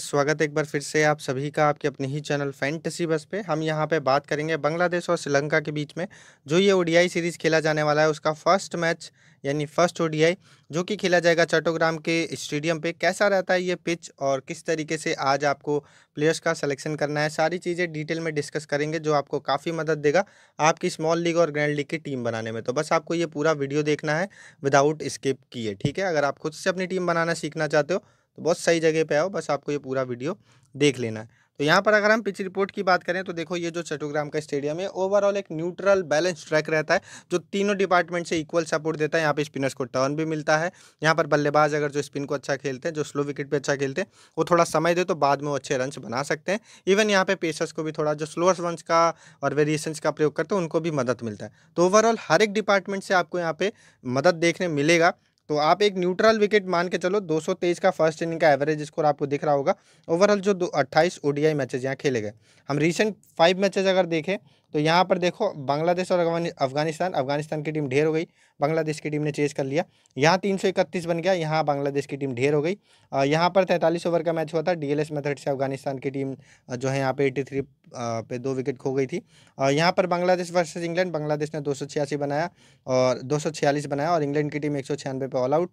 स्वागत एक बार फिर से आप सभी का आपके अपने ही चैनल फैंटसी बस पे हम यहाँ पे बात करेंगे बांग्लादेश और श्रीलंका के बीच में जो ये ओडीआई सीरीज़ खेला जाने वाला है उसका फर्स्ट मैच यानी फर्स्ट ओडीआई जो कि खेला जाएगा चट्टोग्राम के स्टेडियम पे कैसा रहता है ये पिच और किस तरीके से आज आपको प्लेयर्स का सलेक्शन करना है सारी चीज़ें डिटेल में डिस्कस करेंगे जो आपको काफ़ी मदद देगा आपकी स्मॉल लीग और ग्रैंड लीग की टीम बनाने में तो बस आपको ये पूरा वीडियो देखना है विदाउट स्किप किए ठीक है अगर आप खुद से अपनी टीम बनाना सीखना चाहते हो तो बहुत सही जगह पे आओ बस आपको ये पूरा वीडियो देख लेना है तो यहाँ पर अगर हम पिच रिपोर्ट की बात करें तो देखो ये जो चटोग्राम का स्टेडियम है ओवरऑल एक न्यूट्रल बैलेंस ट्रैक रहता है जो तीनों डिपार्टमेंट से इक्वल सपोर्ट देता है यहाँ पे स्पिनर्स को टर्न भी मिलता है यहाँ पर बल्लेबाज अगर जो स्पिन को अच्छा खेलते हैं जो स्लो विकेट पे अच्छा खेलते हैं वो थोड़ा समय दे तो बाद में वो अच्छे रन बना सकते हैं इवन यहाँ पे पेसर्स को भी थोड़ा जो स्लोअ रन का और वेरिएशन का प्रयोग करते हैं उनको भी मदद मिलता है तो ओवरऑल हर एक डिपार्टमेंट से आपको यहाँ पे मदद देखने मिलेगा तो आप एक न्यूट्रल विकेट मान के चलो 223 का फर्स्ट इनिंग का एवरेज स्कोर आपको दिख रहा होगा ओवरऑल जो दो अट्ठाईस ओडीआई मैचेस यहाँ खेले गए हम रिसेंट फाइव मैचेज अगर देखें तो यहाँ पर देखो बांग्लादेश और अफगानिस्तान अफगानिस्तान की टीम ढेर हो गई बांग्लादेश की टीम ने चेज कर लिया यहाँ तीन सौ इकतीस बन गया यहाँ बांग्लादेश की टीम ढेर हो गई यहाँ पर तैंतालीस ओवर का मैच हुआ था डीएलएस मेथड से अफगानिस्तान की टीम जो है यहाँ पे एट्टी थ्री पे दो विकेट खो गई थी और यहाँ पर बांग्लादेश वर्सेज इंग्लैंड बांग्लादेश ने दो सौ छियासी बनाया और दो सौ छियालीस बनाया और इंग्लैंड की टीम एक सौ छियानवे पे ऑल आउट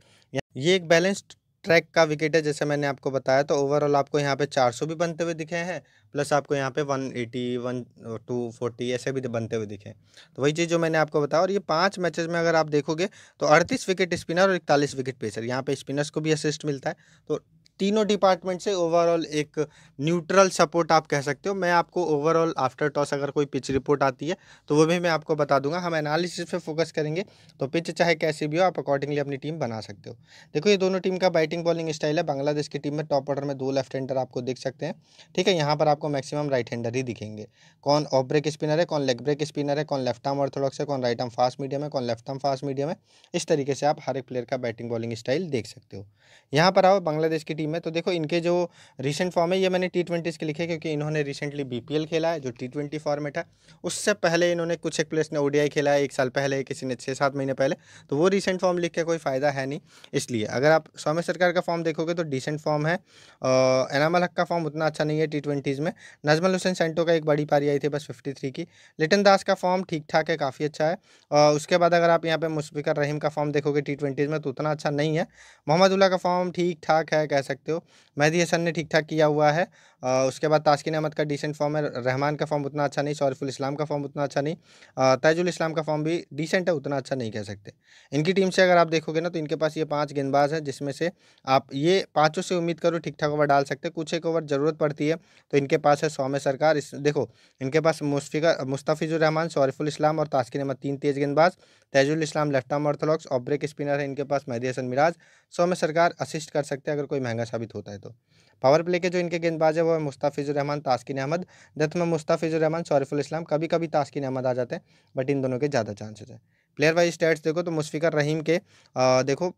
ये एक बैलेंस्ड ट्रैक का विकेट है जैसे मैंने आपको बताया तो ओवरऑल आपको यहाँ पे 400 भी बनते हुए दिखे हैं प्लस आपको यहाँ पे 180, टू फोर्टी ऐसे भी बनते हुए दिखे तो वही चीज़ जो मैंने आपको बताया और ये पांच मैचेस में अगर आप देखोगे तो अड़तीस विकेट स्पिनर और इकतालीस विकेट पेसर यहाँ पे स्पिनर्स को भी असिस्ट मिलता है तो तीनों डिपार्टमेंट से ओवरऑल एक न्यूट्रल सपोर्ट आप कह सकते हो मैं आपको ओवरऑल आफ्टर टॉस अगर कोई पिच रिपोर्ट आती है तो वो भी मैं आपको बता दूंगा हम एनालिसिस पे फोकस करेंगे तो पिच चाहे कैसी भी हो आप अकॉर्डिंगली अपनी टीम बना सकते हो देखो ये दोनों टीम का बैटिंग बॉलिंग स्टाइल है बांग्लादेश की टीम में टॉप ऑर्डर में दो लेफ्ट हैंडर आपको देख सकते हैं ठीक है यहाँ पर आपको मैक्सिमम राइट हैंडर ही दिखेंगे कौन ऑफ ब्रेक स्पिनर है कौन लेग ब्रेक स्पिनर है कौन लेफ्ट आर्म ऑर्थोडॉक्स है कौन राइट आर्म फास्ट मीडियम है कौन लेफ्ट आर्म फास्ट मीडियम है इस तरीके से आप हर एक प्लेयर का बैटिंग बॉलिंग स्टाइल देख सकते हो यहाँ पर आओ बांग्लादेश की टीम है तो देखो इनके जो रिसेंट फॉर्म है ये मैंने टी ट्वेंटीज़ के लिखे क्योंकि इन्होंने रिसेंटली बी खेला है जो टी ट्वेंटी फॉर्मेट है उससे पहले इन्होंने कुछ एक प्लेस ने ओ खेला है एक साल पहले किसी ने छः सात महीने पहले तो वो रिसेंट फॉर्म लिख के कोई फ़ायदा है नहीं इसलिए अगर आप सौम्य सरकार का फॉर्म देखोगे तो डिसेंट फॉर्म है एनामल हक का फॉर्म उतना अच्छा नहीं है टी ट्वेंटीज़ में नजमल हुसैन सेंटो का एक बड़ी पारी आई थी बस फिफ्टी थ्री की लिटन दास का फॉर्म ठीक ठाक है काफ़ी अच्छा है उसके बाद अगर आप यहाँ पर मुशफिकर रहीम का फॉर्म देखोगे टी ट्वेंटीज़ में तो उतना अच्छा नहीं है मोहम्मदुल्ला का फॉर्म ठीक ठाक है कह सकते हो मेहदी हसन ने ठीक ठाक किया हुआ है उसके बाद ताशकिन अहमद का डिसेंट फॉर्म है रहमान का फॉर्म उतना अच्छा नहीं शौरफुल इस्लाम का फॉर्म उतना अच्छा नहीं तैजुल इस्लाम का फॉर्म भी डिसेंट है उतना अच्छा नहीं कह सकते इनकी टीम से अगर आप देखोगे ना तो इनके पास ये पाँच गेंदबाज हैं जिसमें से आप ये पाँचों से उम्मीद करो ठीक ठाक ओवर डाल सकते कुछ एक ओवर ज़रूरत पड़ती है तो इनके पास है सौम्य सरकार इस देखो इनके पास मुस्फिका मुस्ताफिजुर रहमान इस्लाम और ताशकिन अहमद तीन तेज़ गेंदबाज Taijul Islam left arm orthodox और ब्रेक स्पिनर है इनके पास मेहदी हसन मिराज सौम्य सरकार असिस्ट कर सकते हैं अगर कोई महंगा साबित होता है तो पावर प्ले के जो इनके गेंदबाज है वो है मुस्ताफिजुररहमान तास्किन अहमद दत्म में मुस्ताफिजुररहमान शौरफुल इस्लाम कभी कभी तास्किन अहमद आ जाते हैं बट इन दोनों के ज़्यादा चांसेज हैं प्लेयर वाइज स्टेट्स देखो तो मुशफ़िकर रहीम के आ, देखो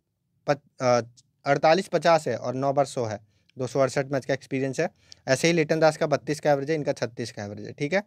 अड़तालीस पचास है और नौ बार सौ है दो सौ अड़सठ मैच का एक्सपीरियंस है ऐसे ही लिटन दास का बत्तीस का एवरेज है इनका छत्तीस का एवरेज है ठीक है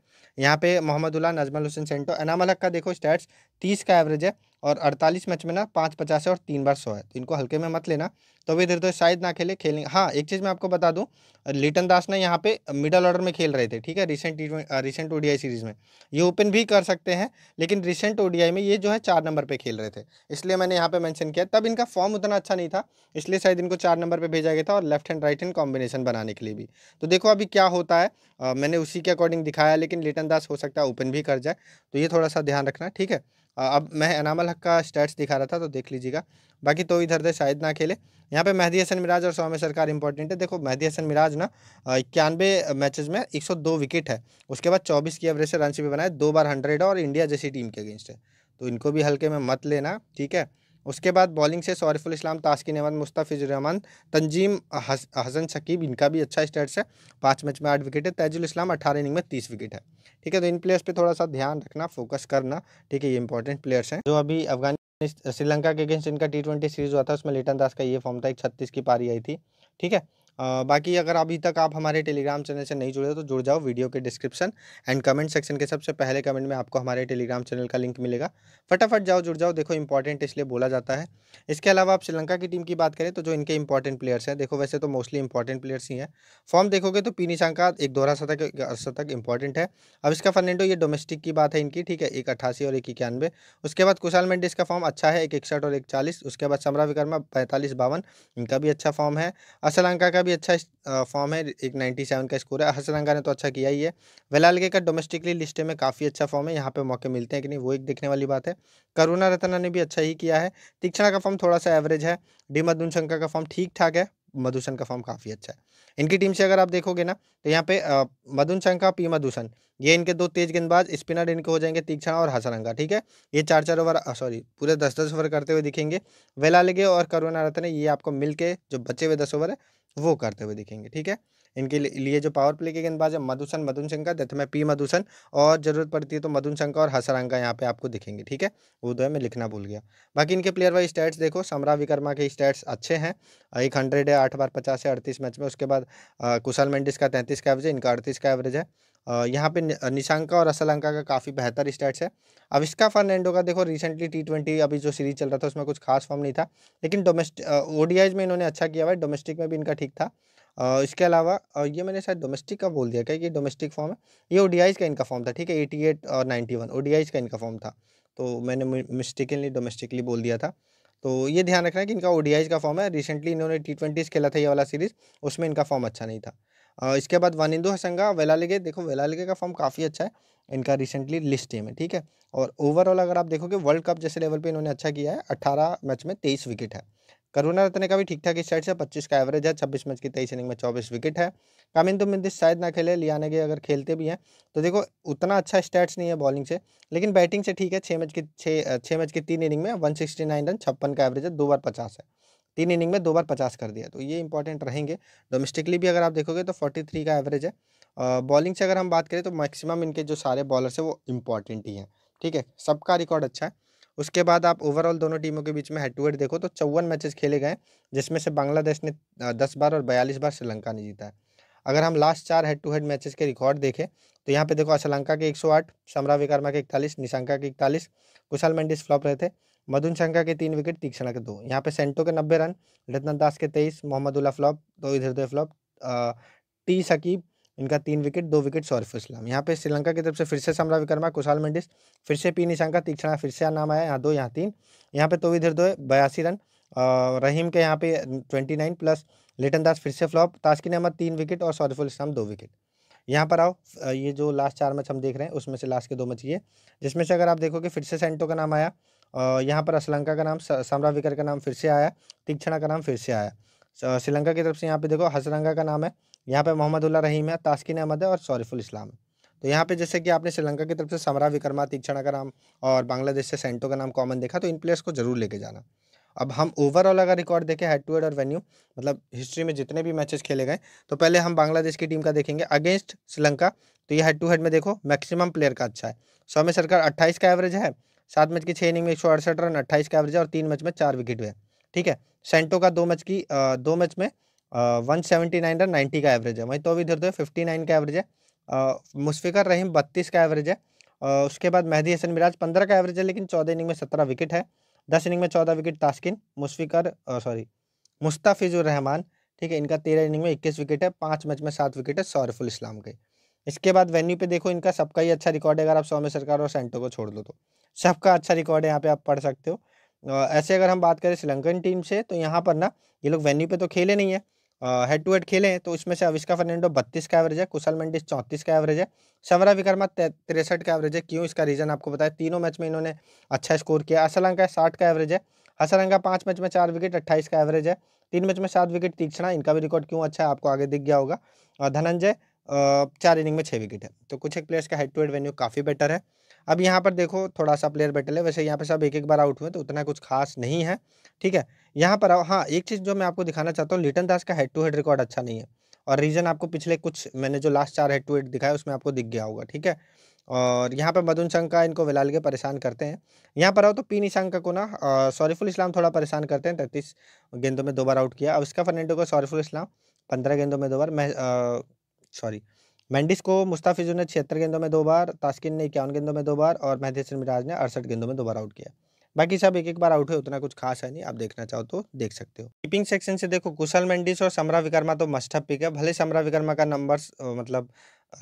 यहाँ पे मोहम्मद उल्ला नजमल हुसैन सेंटो अनामल का देखो स्टैट्स तीस का एवरेज है और 48 मैच में ना पाँच पचास है और तीन बार सौ है तो इनको हल्के में मत लेना तो अभी धीरे धीरे तो शायद ना खेले खेलेंगे हाँ एक चीज़ मैं आपको बता दूँ लिटन दास ना यहाँ पे मिडल ऑर्डर में खेल रहे थे ठीक है रिसेंट रिसेंट ओडीआई सीरीज़ में ये ओपन भी कर सकते हैं लेकिन रिसेंट ओडीआई में ये जो है चार नंबर पर खेल रहे थे इसलिए मैंने यहाँ पर मैंशन किया तब इनका फॉर्म उतना अच्छा नहीं था इसलिए शायद इनको चार नंबर पर भेजा गया था और left hand right hand combination बनाने के लिए भी तो देखो अभी क्या होता है मैंने उसी के अकॉर्डिंग दिखाया लेकिन लिटन दास हो सकता है ओपन भी कर जाए तो ये थोड़ा सा ध्यान रखना ठीक है अब मैं अनामल हक का स्टैट्स दिखा रहा था तो देख लीजिएगा बाकी तो इधर दे शायद ना खेले यहाँ पे मेहदी हसन मिराज और सौम्य सरकार इंपॉर्टेंट है देखो मेहदी हसन मिराज ना इक्यानवे मैचेस में 102 विकेट है उसके बाद 24 की एवरेज से से भी बनाए दो बार हंड्रेड और इंडिया जैसी टीम के अगेंस्ट है तो इनको भी हल्के में मत लेना ठीक है उसके बाद बॉलिंग से सौरफुल इस्लाम तासकिन अहमद मुस्तफिजरहमान तंजीम हसन शकीब इनका भी अच्छा स्टेट्स है पाँच मैच में आठ विकेट है तैजुल इस्लाम अठारह इनिंग में तीस विकेट है ठीक है तो इन प्लेयर्स पर थोड़ा सा ध्यान रखना फोकस करना ठीक है ये इंपॉर्टेंट प्लेयर्स हैं जो अभी अफगान श्रीलंका के अगेंस्ट इनका टी सीरीज हुआ था उसमें लिटन दास का ये फॉर्म था एक छत्तीस की पारी आई थी ठीक है बाकी अगर अभी तक आप हमारे टेलीग्राम चैनल से नहीं जुड़े तो जुड़ जाओ वीडियो के डिस्क्रिप्शन एंड कमेंट सेक्शन के सबसे पहले कमेंट में आपको हमारे टेलीग्राम चैनल का लिंक मिलेगा फटाफट जाओ जुड़ जाओ देखो इंपॉर्टेंट इसलिए बोला जाता है इसके अलावा आप श्रीलंका की टीम की बात करें तो जो इनके इंपॉर्टेंट प्लेयर्स हैं देखो वैसे तो मोस्टली इंपॉर्टेंट प्लेयर्स ही हैं फॉर्म देखोगे तो पीनी शांका एक दोहरा शतक शतक इंपॉर्टेंट है अब इसका फर्नेंडो ये डोमेस्टिक की बात है इनकी ठीक है एक अट्ठासी और एक इक्यानवे उसके बाद कुशाल मेंडिस का फॉर्म अच्छा है एक इकसठ और एक चालीस उसके बाद समरा विकर्मा पैंतालीस बावन इनका भी अच्छा फॉर्म है श्रीलंका का भी अच्छा फॉर्म है एक नाइन्टी सेवन का स्कोर है हसरंगा ने तो अच्छा किया ही है वेलालगे का डोमेस्टिकली लिस्ट में काफ़ी अच्छा फॉर्म है यहाँ पे मौके मिलते हैं कि नहीं वो एक देखने वाली बात है करुणा रतना ने भी अच्छा ही किया है तीक्षणा का फॉर्म थोड़ा सा एवरेज है डीमा दुनशंका का फॉर्म ठीक ठाक है मधुसन का फॉर्म काफ़ी अच्छा है इनकी टीम से अगर आप देखोगे ना तो यहाँ पे मधुन शंका पी मधुसन ये इनके दो तेज गेंदबाज स्पिनर इनके हो जाएंगे तीक्षण और हसरंगा ठीक है ये चार चार ओवर सॉरी पूरे दस दस ओवर करते हुए दिखेंगे वेला लगे और करुणा रत्न ये आपको मिलके जो बचे हुए दस ओवर है वो करते हुए दिखेंगे ठीक है इनके लिए जो पावर प्ले के गेंदबाज है मधुसन मधुन शंका डेथ में पी मधुसन और जरूरत पड़ती है तो मधुन शंका और हसरंका यहाँ पे आपको दिखेंगे ठीक है उदय तो में लिखना भूल गया बाकी इनके प्लेयर वाइज स्टैट्स देखो समरा विकर्मा के स्टैट्स अच्छे हैं एक हंड्रेड है आठ बार पचास है अड़तीस मैच में उसके बाद कुशल मेंडिस का तैंतीस का एवरेज है इनका अड़तीस का एवरेज है यहाँ पे निशांका और असलंका का काफ़ी बेहतर स्टैट्स है अब इसका फर्नैंडो का देखो रिसेंटली टी ट्वेंटी अभी जो सीरीज चल रहा था उसमें कुछ खास फॉर्म नहीं था लेकिन डोमेस्टिक ओडीआईज में इन्होंने अच्छा किया हुआ है डोमेस्टिक में भी इनका ठीक था इसके अलावा ये मैंने शायद डोमेस्टिक का बोल दिया क्या कि डोमेस्टिक फॉर्म है ये ओडीआईज का इनका फॉर्म था ठीक है एटी एट और नाइन्टी वन ओडीआईज का इनका फॉर्म था तो मैंने मिस्टेकली डोमेस्टिकली बोल दिया था तो ये ध्यान रखना है कि इनका ओडीआईज का फॉर्म है रिसेंटली इन्होंने टी ट्वेंटीज़ खेला था ये वाला सीरीज़ उसमें इनका फॉर्म अच्छा नहीं था इसके बाद वानिंदु हसंगा वेलालिगे देखो वेलालिगे का फॉर्म काफ़ी अच्छा है इनका रिसेंटली लिस्ट टीम है ठीक है और ओवरऑल अगर आप देखोगे वर्ल्ड कप जैसे लेवल पे इन्होंने अच्छा किया है अट्ठारह मैच में तेईस विकेट है करुणा रत्न का भी ठीक ठाक इस साइड से पच्चीस का एवरेज है छब्बीस मैच की तेईस इनिंग में चौबीस विकेट है कामिंदु तो मिंदिस शायद ना खेले के अगर खेलते भी हैं तो देखो उतना अच्छा स्टैट्स नहीं है बॉलिंग से लेकिन बैटिंग से ठीक है छः मैच की छः छः मैच की तीन इनिंग में वन सिक्सटी नाइन रन छप्पन का एवरेज है दो बार पचास है तीन इनिंग में दो बार पचास कर दिया तो ये इंपॉर्टेंट रहेंगे डोमेस्टिकली भी अगर आप देखोगे तो फोर्टी थ्री का एवरेज है बॉलिंग से अगर हम बात करें तो मैक्सिमम इनके जो सारे बॉलर्स हैं वो इंपॉर्टेंट ही हैं ठीक है सबका रिकॉर्ड अच्छा है उसके बाद आप ओवरऑल दोनों टीमों के बीच में हेड टू हेड देखो तो चौवन मैचेस खेले गए जिसमें से बांग्लादेश ने दस बार और बयालीस बार श्रीलंका ने जीता है अगर हम लास्ट चार हेड टू हेड मैचेस के रिकॉर्ड देखें तो यहाँ पे देखो श्रीलंका के 108 समरा विकर्मा के इकतालीस निशंका के इकतालीस कुशल मेंडिस फ्लॉप रहे थे मधुन शंका के तीन विकेट तीक्षणा के दो यहाँ पे सेंटो के नब्बे रन रतन दास के तेईस मोहम्मदुल्ला फ्लॉप दो इधर दो फ्लॉप टी सकीब इनका तीन विकेट दो विकेट सौरफ इस्लाम यहाँ पे श्रीलंका की तरफ से फिर से समरा विक्रमा कुशाल मेंडिस फिर से पी निशांका तीक्षणा फिर से नाम आया यहाँ दो यहाँ तीन यहाँ पे तो विधर दो बयासी रन रहीम के यहाँ पे twenty nine plus Liton Das फिर से फ्लॉप ताजकिन अहमद तीन विकेट और सौरफुल इस्लाम दो विकेट यहाँ पर आओ ये जो लास्ट चार मैच हम देख रहे हैं उसमें से लास्ट के दो मैच ये जिसमें से अगर आप देखोगे फिर से सेंटो का नाम आया यहाँ पर असलंका का नाम सामरा विकर का नाम फिर से आया तीक्षणा का नाम फिर से आया श्रीलंका की तरफ से यहाँ पे देखो हसरंगा का नाम है यहाँ पे मोहम्मदुल्ला रहीम है तास्किन अहमद है और शौरीफुल इस्लाम है तो यहाँ पे जैसे कि आपने श्रीलंका की तरफ से समरा विक्रमा तीक्षणा का नाम और बांग्लादेश से सेंटो का नाम कॉमन देखा तो इन प्लेयर्स को जरूर लेके जाना अब हम ओवरऑल अगर रिकॉर्ड देखें हेड टू हेड और वेन्यू मतलब हिस्ट्री में जितने भी मैचेस खेले गए तो पहले हम बांग्लादेश की टीम का देखेंगे अगेंस्ट श्रीलंका तो ये हेड टू हेड में देखो मैक्सिमम प्लेयर का अच्छा है सौम्य सरकार अट्ठाईस का एवरेज है सात मैच की छः इनिंग में एक रन अट्ठाईस का एवरेज है और तीन मैच में चार विकेट हुए हैं ठीक है सेंटो का दो मैच की दो मैच में one seventy nine run ninety का एवरेज है वहीं तो अभी धीरे धीरे फिफ्टी नाइन का एवरेज है मुशफिकर रहीम बत्तीस का एवरेज है आ, उसके बाद मेहदी हसन मिराज पंद्रह का एवरेज है लेकिन चौदह इनिंग में सत्रह विकेट है दस इनिंग में चौदह विकेट तास्किन मुशफिकर सॉरी मुस्ताफिजुर रहमान ठीक है इनका तेरह इनिंग में इक्कीस विकेट है पाँच मैच में सात विकेट है सौरफुल इस्लाम के इसके बाद वेन्यू पे देखो इनका सबका ही अच्छा रिकॉर्ड है अगर आप सौम्य सरकार और सेंटो को छोड़ दो तो सबका अच्छा रिकॉर्ड है यहाँ पे आप पढ़ सकते हो ऐसे अगर हम बात करें श्रीलंकन टीम से तो यहाँ पर ना ये लोग वेन्यू पे तो खेले नहीं है हेड टू हेड खेले हैं तो इसमें से अविष्का फर्नेंडो बत्तीस का एवरेज है कुशल मंडिस चौंतीस का एवरेज है सवरा विकर्मा तिरसठ का एवरेज है क्यों इसका रीज़न आपको बताया तीनों मैच में इन्होंने अच्छा स्कोर किया असलंका साठ का एवरेज है असलंका पाँच मैच में चार विकेट अट्ठाईस का एवरेज है तीन मैच में सात विकेट तीक्षणा इनका भी रिकॉर्ड क्यों अच्छा है आपको आगे दिख गया होगा धनंजय चार इनिंग में छः विकेट है तो कुछ एक प्लेयर्स का हेड टू हेड वेन्यू काफ़ी बेटर है अब यहाँ पर देखो थोड़ा सा प्लेयर बैटल है वैसे यहाँ पर सब एक एक बार आउट हुए तो उतना कुछ खास नहीं है ठीक है यहाँ पर हाँ एक चीज़ जो मैं आपको दिखाना चाहता हूँ लिटन दास का हेड टू हेड रिकॉर्ड अच्छा नहीं है और रीज़न आपको पिछले कुछ मैंने जो लास्ट चार हेड टू हेड दिखाया उसमें आपको दिख गया होगा ठीक है और यहाँ पर मदन शंका इनको विलाल के परेशान करते हैं यहाँ पर आओ तो पी निशांग को ना सॉरीफुल इस्लाम थोड़ा परेशान करते हैं तैतीस गेंदों में दो बार आउट किया अब इसका फर्नेंडो को सॉरीफुल इस्लाम पंद्रह गेंदों में दो बार मैं सॉरी मैंडिस को मुस्ताफिजू ने छिहत्तर गेंदों में दो बार तास्किन ने इक्यावन गेंदों में दो बार और महदेश मिराज ने अड़सठ गेंदों में दो बार आउट किया बाकी सब एक एक बार आउट हुए उतना कुछ खास है नहीं आप देखना चाहो तो देख सकते हो कीपिंग सेक्शन से देखो कुशल मैंडिस और समरा विकर्मा तो मस्टअप पिक है भले समरा विकर्मा का नंबर मतलब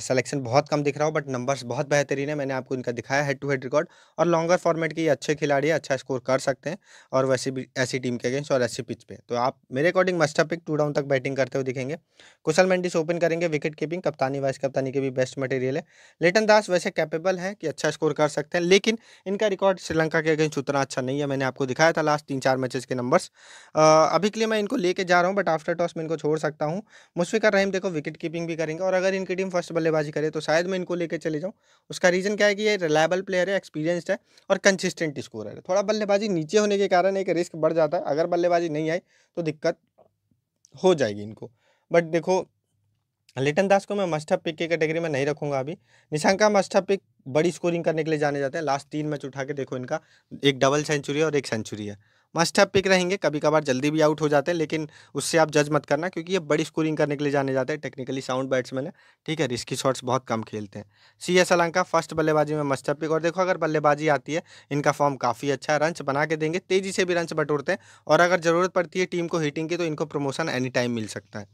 सेलेक्शन बहुत कम दिख रहा हो बट नंबर्स बहुत बेहतरीन है मैंने आपको इनका दिखाया हेड टू हेड रिकॉर्ड और लॉन्गर फॉर्मेट के ये अच्छे खिलाड़ी है अच्छा स्कोर कर सकते हैं और वैसे भी ऐसी टीम के अगेंस्ट और ऐसी पिच पे तो आप मेरे according must pick two down तक बैटिंग करते हुए दिखेंगे कुशल मेंडिस ओपन करेंगे विकेट कीपिंग कप्तानी वाइस कप्तानी के भी बेस्ट मटेरियल है लेटन दास वैसे कैपेबल है कि अच्छा स्कोर कर सकते हैं लेकिन इनका रिकॉर्ड श्रीलंका के अगेंस्ट उतना अच्छा नहीं है मैंने आपको दिखाया था लास्ट तीन चार मैचेस के नंबर्स अभी के लिए मैं इनको लेके जा रहा हूँ बट आफ्टर टॉस में इनको छोड़ सकता हूँ मुशफिकर रहीम देखो विकेट कीपिंग भी करेंगे और अगर इनकी टीम फर्स्ट बल्लेबाजी करे तो शायद मैं इनको लेके चले जाऊँ उसका रीज़न क्या है कि ये रिलायबल प्लेयर है एक्सपीरियंसड है और कंसिस्टेंट स्कोर है थोड़ा बल्लेबाजी नीचे होने के कारण एक रिस्क बढ़ जाता है अगर बल्लेबाजी नहीं आई तो दिक्कत हो जाएगी इनको बट देखो लिटन दास को मैं मस्टअप पिक की कैटेगरी में नहीं रखूंगा अभी निशांका मस्टअप पिक बड़ी स्कोरिंग करने के लिए जाने जाते हैं लास्ट तीन मैच उठा के देखो इनका एक डबल सेंचुरी है और एक सेंचुरी है मस्ट हैव पिक रहेंगे कभी कभार जल्दी भी आउट हो जाते हैं लेकिन उससे आप जज मत करना क्योंकि ये बड़ी स्कोरिंग करने के लिए जाने जाते हैं टेक्निकली साउंड बैट्समैन है ठीक है रिस्की शॉट्स बहुत कम खेलते हैं सी एस अलंका फर्स्ट बल्लेबाजी में मस्ट हैव पिक और देखो अगर बल्लेबाजी आती है इनका फॉर्म काफ़ी अच्छा है रंस बना के देंगे तेज़ी से भी रंस बटोरते हैं और अगर ज़रूरत पड़ती है टीम को हिटिंग की तो इनको प्रमोशन एनी टाइम मिल सकता है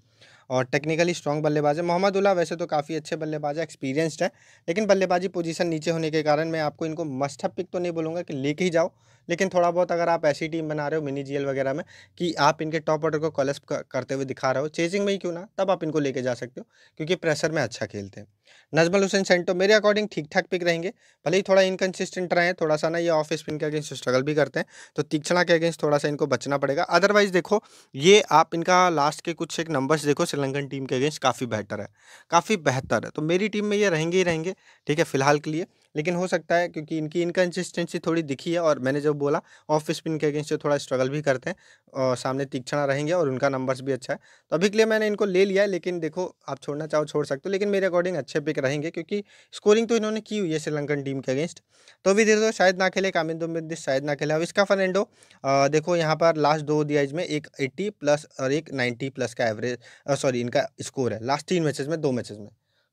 और टेक्निकली स्ट्रॉन्ग बल्लेबाज है मोहम्मद उल्ला वैसे तो काफ़ी अच्छे बल्लेबाज है एक्सपीरियंसड है लेकिन बल्लेबाजी पोजीशन नीचे होने के कारण मैं आपको इनको मस्ट पिक तो नहीं बोलूँगा कि लेके ही जाओ लेकिन थोड़ा बहुत अगर आप ऐसी टीम बना रहे हो मिनी जीएल वगैरह में कि आप इनके टॉप ऑर्डर को कॉलेस करते हुए दिखा रहे हो चेजिंग में ही क्यों ना तब आप इनको लेके जा सकते हो क्योंकि प्रेशर में अच्छा खेलते हैं नजमल हुसैन सेंटो तो मेरे अकॉर्डिंग ठीक ठाक पिक रहेंगे भले ही थोड़ा इनकन्सिस्टेंट रहे थोड़ा सा ना ये ऑफ स्पिन के अगेंस्ट स्ट्रगल भी करते हैं तो तीक्षणा के अगेंस्ट थोड़ा सा इनको बचना पड़ेगा अदरवाइज देखो ये आप इनका लास्ट के कुछ एक नंबर्स देखो श्रीलंकन टीम के अगेंस्ट काफ़ी बेहतर है काफ़ी बेहतर है तो मेरी टीम में ये रहेंगे ही रहेंगे ठीक है फिलहाल के लिए लेकिन हो सकता है क्योंकि इनकी इनकन्सिस्टेंसी थोड़ी दिखी है और मैंने जब बोला ऑफ स्पिन के अगेंस्ट थोड़ा स्ट्रगल भी करते हैं और सामने तीक्षणा रहेंगे और उनका नंबर्स भी अच्छा है तो अभी के लिए मैंने इनको ले लिया है लेकिन देखो आप छोड़ना चाहो छोड़ सकते हो लेकिन मेरे अकॉर्डिंग अच्छे पिक रहेंगे क्योंकि स्कोरिंग तो इन्होंने की हुई है श्रीलंकन टीम के अगेंस्ट तो अभी देखो शायद ना खेले कामिंदो मिर्दिस शायद ना खेले अब इसका फर्नेंडो oh, देखो यहाँ पर लास्ट दो दिया इसमें एक एट्टी प्लस और एक नाइन्टी प्लस का एवरेज सॉरी इनका स्कोर है लास्ट तीन मैचेज में दो मैचेज में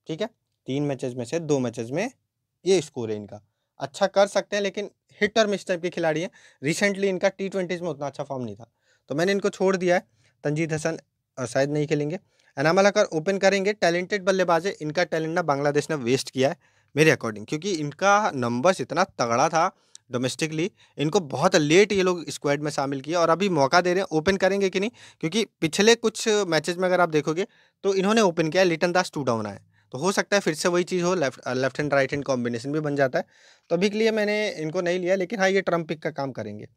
ठीक है तीन मैचेज में से दो मैचेज में ये स्कोर है इनका अच्छा कर सकते हैं लेकिन हिटर मिस टाइप के खिलाड़ी हैं रिसेंटली इनका टी ट्वेंटीज़ में उतना अच्छा फॉर्म नहीं था तो मैंने इनको छोड़ दिया है तंजीद हसन शायद नहीं खेलेंगे एनामल अकर ओपन करेंगे टैलेंटेड बल्लेबाज है इनका टैलेंट ना बांग्लादेश ने वेस्ट किया है मेरे अकॉर्डिंग क्योंकि इनका नंबर्स इतना तगड़ा था डोमेस्टिकली इनको बहुत लेट ये लोग स्क्वाड में शामिल किया और अभी मौका दे रहे हैं ओपन करेंगे कि नहीं क्योंकि पिछले कुछ मैचेज में अगर आप देखोगे तो इन्होंने ओपन किया लिटन दास टू डाउन आए तो हो सकता है फिर से वही चीज़ हो left left and right and combination भी बन जाता है तो अभी के लिए मैंने इनको नहीं लिया लेकिन हाँ ये ट्रम्प पिक का काम करेंगे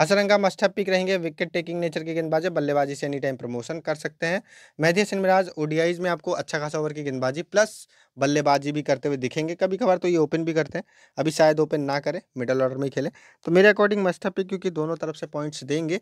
हसरंगा मस्ट पिक रहेंगे विकेट टेकिंग नेचर के गेंदबाजे बल्लेबाजी से एनी टाइम प्रमोशन कर सकते हैं मेहदी हसन मिराज ओडीआईज में आपको अच्छा खासा ओवर की गेंदबाजी प्लस बल्लेबाजी भी करते हुए दिखेंगे कभी कभार तो ये ओपन भी करते हैं अभी शायद ओपन ना करें मिडल ऑर्डर में खेलें तो मेरे अकॉर्डिंग मस्ट पिक क्योंकि दोनों तरफ से पॉइंट्स देंगे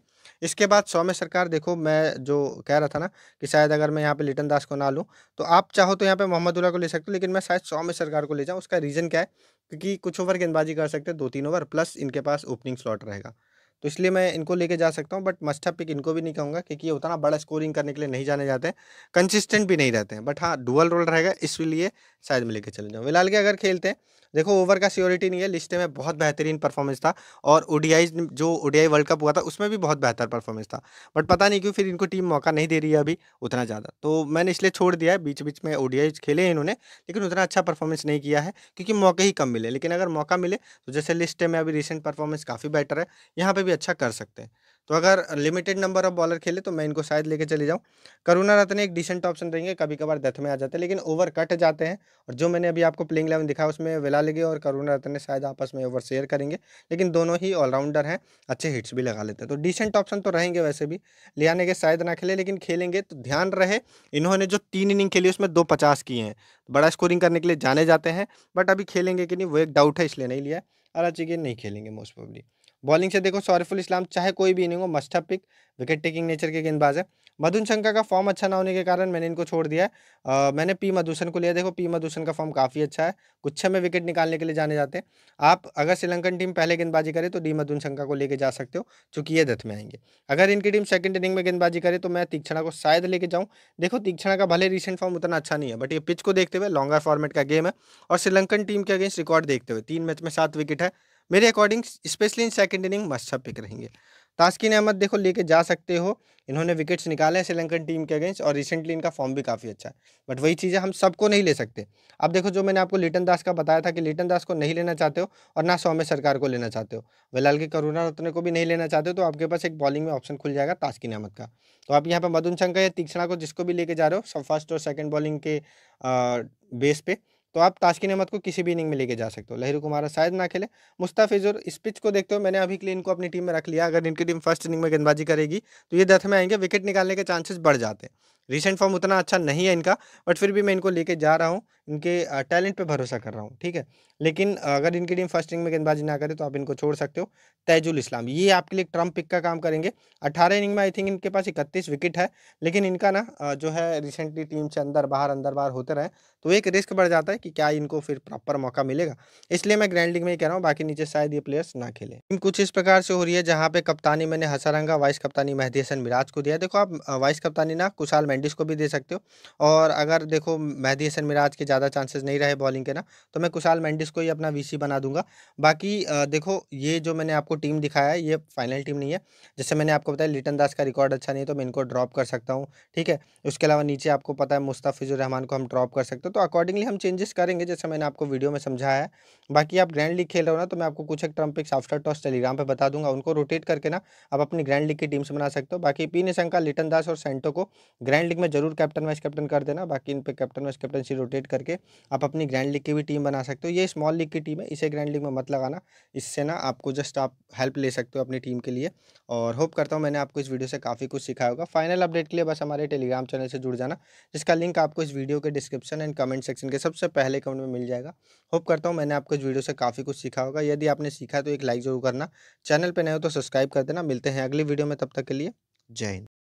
इसके बाद सौम्य सरकार देखो मैं जो कह रहा था ना कि शायद अगर मैं यहाँ पे लिटन दास को ना लूँ तो आप चाहो तो यहाँ पे मोहम्मदुल्ला को ले सकते हो लेकिन मैं शायद सौम्य सरकार को ले जाऊँ उसका रीज़न क्या है क्योंकि कुछ ओवर गेंदबाजी कर सकते हैं दो तीन ओवर प्लस इनके पास ओपनिंग स्लॉट रहेगा तो इसलिए मैं इनको लेके जा सकता हूँ बट मस्टा पिक इनको भी नहीं कहूँगा क्योंकि ये उतना बड़ा स्कोरिंग करने के लिए नहीं जाने जाते हैं कंसिस्टेंट भी नहीं रहते हैं बट हाँ डुअल रोल रहेगा इसलिए शायद मैं लेके चले जाऊँ फिलहाल के अगर खेलते हैं देखो ओवर का सियोरिटी नहीं है लिस्ट में बहुत बेहतरीन परफॉर्मेंस था और ओडीआई जो ओडीआई वर्ल्ड कप हुआ था उसमें भी बहुत बेहतर परफॉर्मेंस था बट पता नहीं क्यों फिर इनको टीम मौका नहीं दे रही है अभी उतना ज़्यादा तो मैंने इसलिए छोड़ दिया है बीच बीच में ओडीआई खेले हैं इन्होंने लेकिन उतना अच्छा परफॉर्मेंस नहीं किया है क्योंकि मौके ही कम मिले लेकिन अगर मौका मिले तो जैसे लिस्ट में अभी रिसेंट परफॉर्मेंस काफ़ी बेटर है यहाँ पर भी अच्छा कर सकते हैं तो अगर लिमिटेड नंबर ऑफ बॉलर खेले तो मैं इनको शायद लेके चले जाऊँ करुणा रत्न एक डिसेंट ऑप्शन रहेंगे कभी कभार डेथ में आ जाते हैं लेकिन ओवर कट जाते हैं और जो मैंने अभी आपको प्लेइंग इलेवन दिखाया उसमें विला लगे और करुणा रत्न शायद आपस में ओवर शेयर करेंगे लेकिन दोनों ही ऑलराउंडर हैं अच्छे हिट्स भी लगा लेते हैं तो डिसेंट ऑप्शन तो रहेंगे वैसे भी लियाने के शायद ना खेले लेकिन खेलेंगे तो ध्यान रहे इन्होंने जो तीन इनिंग खेली उसमें दो पचास किए हैं बड़ा स्कोरिंग करने के लिए जाने जाते हैं बट अभी खेलेंगे कि नहीं वो एक डाउट है इसलिए नहीं लिया अरा के नहीं खेलेंगे मोस्ट प्रॉब्ली बॉलिंग से देखो सौरफुल इस्लाम चाहे कोई भी इनिंग हो मस्टअप पिक विकेट टेकिंग नेचर के गेंदबाज है मधुन शंका का फॉर्म अच्छा ना होने के कारण मैंने इनको छोड़ दिया है आ, मैंने पी मधुसन को लिया देखो पी मधुसन का फॉर्म काफ़ी अच्छा है कुछ में विकेट निकालने के लिए जाने जाते हैं आप अगर श्रीलंकन टीम पहले गेंदबाजी करे तो डी मधुन शंका को लेके जा सकते हो चूंकि ये दत्थ में आएंगे अगर इनकी टीम सेकंड इनिंग में गेंदबाजी करे तो मैं तीक्षणा को शायद लेके जाऊँ देखो तीक्षणा का भले रिसेंट फॉर्म उतना अच्छा नहीं है बट ये पिच को देखते हुए लॉन्गर फॉर्मेट का गेम है और श्रीलंकन टीम के अगेंस्ट रिकॉर्ड देखते हुए तीन मैच में सात विकेट है मेरे according specially in second inning मस्त पिक रहेंगे तास्किन अहमद देखो लेके जा सकते हो इन्होंने विकेट्स निकाले हैं श्रीलंकन टीम के अगेंस्ट और रिसेंटली इनका फॉर्म भी काफ़ी अच्छा है बट वही चीज़ें हम सबको नहीं ले सकते अब देखो जो मैंने आपको लिटन दास का बताया था कि लिटन दास को नहीं लेना चाहते हो और ना सौम्य सरकार को लेना चाहते हो वेलाल के करुणा रत्न को भी नहीं लेना चाहते हो तो आपके पास एक बॉलिंग में ऑप्शन खुल जाएगा तास्किन अहमद का तो आप यहाँ पर मधुन शंकर या तीक्षणा को जिसको भी लेके जा रहे हो सब फर्स्ट और सेकेंड बॉलिंग के बेस पे तो आप ताशकिन अहमद को किसी भी इनिंग में लेके जा सकते हो लहरू कुमार शायद ना खेले मुस्ताफिजुर इस पिच को देखते हो मैंने अभी के लिए इनको अपनी टीम में रख लिया अगर इनकी टीम फर्स्ट इनिंग में गेंदबाजी करेगी तो ये डेथ में आएंगे विकेट निकालने के चांसेस बढ़ जाते हैं रिसेंट फॉर्म उतना अच्छा नहीं है इनका बट फिर भी मैं इनको लेके जा रहा हूँ इनके टैलेंट पे भरोसा कर रहा हूँ ठीक है लेकिन अगर इनकी टीम फर्स्ट इनिंग में गेंदबाजी ना करे तो आप इनको छोड़ सकते हो तैजुल इस्लाम ये आपके लिए ट्रम्प पिक का काम करेंगे अट्ठारह इनिंग में आई थिंक इनके पास इकतीस विकेट है लेकिन इनका ना जो है रिसेंटली टीम से अंदर बाहर अंदर बाहर होते रहे तो एक रिस्क बढ़ जाता है कि क्या इनको फिर प्रॉपर मौका मिलेगा इसलिए मैं ग्रैंड लीग में ही कह रहा हूँ बाकी नीचे शायद ये प्लेयर्स ना खेले कुछ इस प्रकार से हो रही है जहाँ पे कप्तानी मैंने हसरंगा वाइस कप्तानी मेहदी हसन मिराज को दिया देखो आप वाइस कप्तानी ना कुशाल बेंडिस को भी दे सकते हो और अगर देखो मेहदी हसन मिराज के ज़्यादा चांसेस नहीं रहे बॉलिंग के ना तो मैं कुशाल मेंडिस को ही अपना वीसी बना दूंगा बाकी देखो ये जो मैंने आपको टीम दिखाया है ये फाइनल टीम नहीं है जैसे मैंने आपको बताया लिटन दास का रिकॉर्ड अच्छा नहीं है तो मैं इनको ड्रॉप कर सकता हूँ ठीक है उसके अलावा नीचे आपको पता है मुस्ताफिजुर रहमान को हम ड्रॉप कर सकते हो तो अकॉर्डिंगली हम चेंजेस करेंगे जैसे मैंने आपको वीडियो में समझाया है बाकी आप ग्रैंड लीग खेल रहे हो ना तो मैं आपको कुछ एक trump picks after toss Telegram पर बता दूंगा उनको रोटेट करके ना आप अपनी ग्रैंड लीग की टीम्स बना सकते हो बाकी पी निशंका लिटन दास और सेंटो को ग्रैंड ग्रैंड लीग में जरूर कैप्टन वाइस कैप्टन कर देना बाकी इन पर कैप्टन वाइस सी रोटेट करके आप अपनी ग्रैंड लीग की भी टीम बना सकते हो ये स्मॉल लीग की टीम है इसे ग्रैंड लीग में मत लगाना इससे ना आपको जस्ट आप हेल्प ले सकते हो अपनी टीम के लिए और होप करता हूँ मैंने आपको इस वीडियो से काफ़ी कुछ सिखाया होगा फाइनल अपडेट के लिए बस हमारे टेलीग्राम चैनल से जुड़ जाना जिसका लिंक आपको इस वीडियो के डिस्क्रिप्शन एंड कमेंट सेक्शन के सबसे पहले कमेंट में मिल जाएगा होप करता हूँ मैंने आपको इस वीडियो से काफ़ी कुछ सीखा होगा यदि आपने सीखा तो एक लाइक जरूर करना चैनल पर नए हो तो सब्सक्राइब कर देना मिलते हैं अगली वीडियो में तब तक के लिए जय हिंद